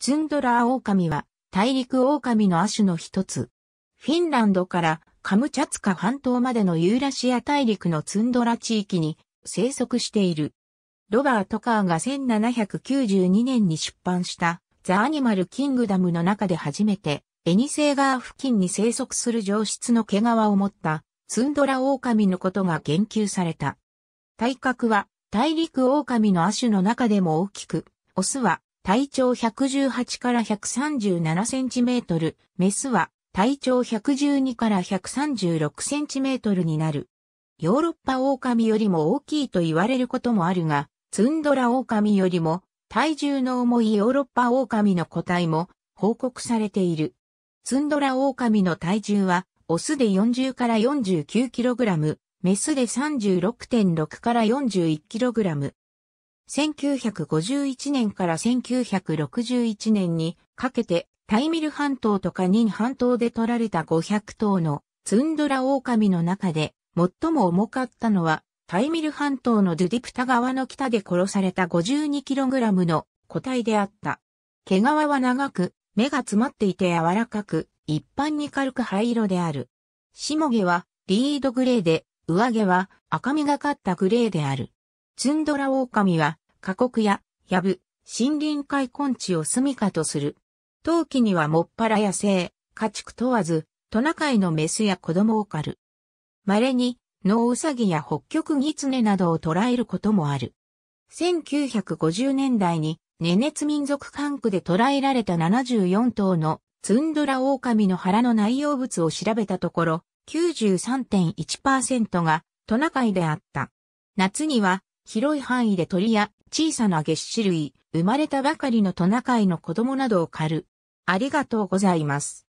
ツンドラー狼は大陸狼の亜種の一つ。フィンランドからカムチャツカ半島までのユーラシア大陸のツンドラ地域に生息している。ロバート・カーが1792年に出版したザ・アニマル・キングダムの中で初めてエニセーガー付近に生息する上質の毛皮を持ったツンドラ狼のことが言及された。体格は大陸狼の亜種の中でも大きく、オスは体長118から137センチメートル、メスは体長112から136センチメートルになる。ヨーロッパ狼よりも大きいと言われることもあるが、ツンドラ狼よりも体重の重いヨーロッパ狼の個体も報告されている。ツンドラ狼の体重は、オスで40から 49kg、メスで36.6から 41kg。1951年から1961年にかけてタイミル半島とかニン半島で取られた500頭のツンドラ狼の中で最も重かったのはタイミル半島のドゥディプタ川の北で殺された 52kg の個体であった。毛皮は長く、目が詰まっていて柔らかく、一般に軽く灰色である。下毛はリードグレーで、上毛は赤みがかったグレーである。ツンドラ狼は過酷や、やぶ、森林海、根地を住処とする。陶器にはもっぱら野生、家畜問わず、トナカイのメスや子供を狩る。稀に、ノウサギや北極ギツネなどを捕らえることもある。1950年代に、ネネツ民族管区で捕らえられた74頭のツンドラ狼の腹の内容物を調べたところ、93.1%がトナカイであった。夏には広い範囲で鳥や小さな月種類、生まれたばかりのトナカイの子供などを狩る。ありがとうございます。